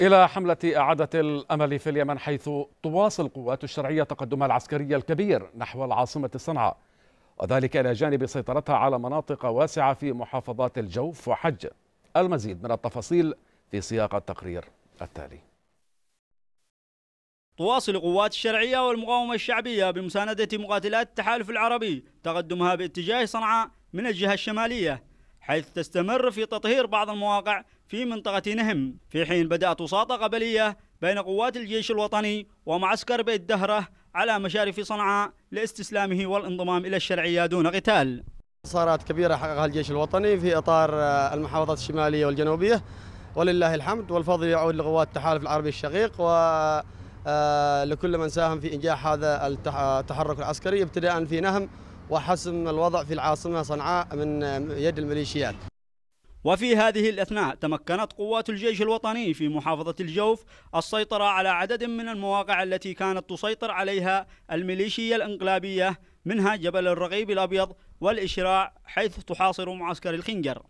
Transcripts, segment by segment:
إلى حملة إعادة الأمل في اليمن حيث تواصل قوات الشرعية تقدمها العسكري الكبير نحو العاصمة صنعاء وذلك إلى جانب سيطرتها على مناطق واسعة في محافظات الجوف وحج المزيد من التفاصيل في سياق التقرير التالي تواصل قوات الشرعية والمقاومة الشعبية بمساندة مقاتلات التحالف العربي تقدمها باتجاه صنعاء من الجهة الشمالية حيث تستمر في تطهير بعض المواقع في منطقة نهم في حين بدأت وساطة قبلية بين قوات الجيش الوطني ومعسكر بيت دهرة على مشارف صنعاء لاستسلامه والانضمام إلى الشرعية دون قتال صارت كبيرة حققها الجيش الوطني في إطار المحافظات الشمالية والجنوبية ولله الحمد والفضل يعود لقوات التحالف العربي الشقيق و آه، لكل من ساهم في إنجاح هذا التحرك العسكري ابتداء في نهم وحسم الوضع في العاصمة صنعاء من يد الميليشيات وفي هذه الأثناء تمكنت قوات الجيش الوطني في محافظة الجوف السيطرة على عدد من المواقع التي كانت تسيطر عليها الميليشيا الانقلابية منها جبل الرغيب الأبيض والإشراع حيث تحاصر معسكر الخنجر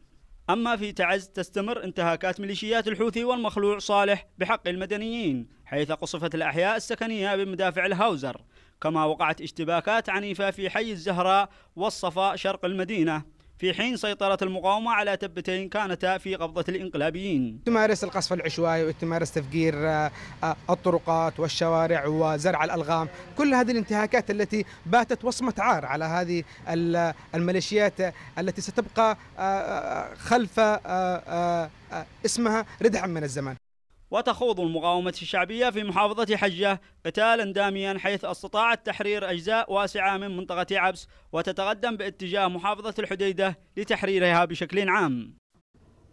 أما في تعز تستمر انتهاكات ميليشيات الحوثي والمخلوع صالح بحق المدنيين حيث قصفت الأحياء السكنية بمدافع الهاوزر كما وقعت اشتباكات عنيفة في حي الزهراء والصفاء شرق المدينة في حين سيطرت المقاومة على تبتين كانتا في قبضة الإنقلابيين تمارس القصف العشوائي وتمارس تفجير آه، آه، الطرقات والشوارع وزرع الألغام كل هذه الانتهاكات التي باتت وصمة عار على هذه الميليشيات التي ستبقى آه، خلف اسمها ردعا من الزمان وتخوض المقاومة الشعبية في محافظة حجة قتالا داميا حيث استطاعت تحرير أجزاء واسعة من منطقة عبس وتتقدم باتجاه محافظة الحديدة لتحريرها بشكل عام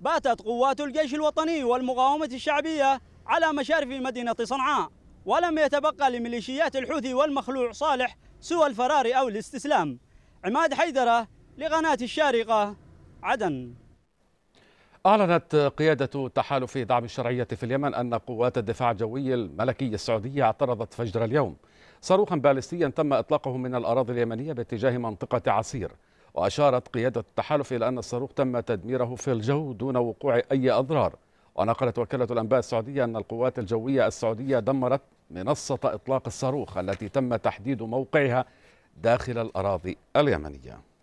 باتت قوات الجيش الوطني والمقاومة الشعبية على مشارف مدينة صنعاء ولم يتبقى لميليشيات الحوثي والمخلوع صالح سوى الفرار أو الاستسلام عماد حيدرة لقناة الشارقة عدن أعلنت قيادة تحالف دعم الشرعية في اليمن أن قوات الدفاع الجوي الملكي السعودية اعترضت فجر اليوم صاروخا باليستيا تم إطلاقه من الأراضي اليمنية باتجاه منطقة عسير وأشارت قيادة التحالف إلى أن الصاروخ تم تدميره في الجو دون وقوع أي أضرار ونقلت وكالة الأنباء السعودية أن القوات الجوية السعودية دمرت منصة إطلاق الصاروخ التي تم تحديد موقعها داخل الأراضي اليمنية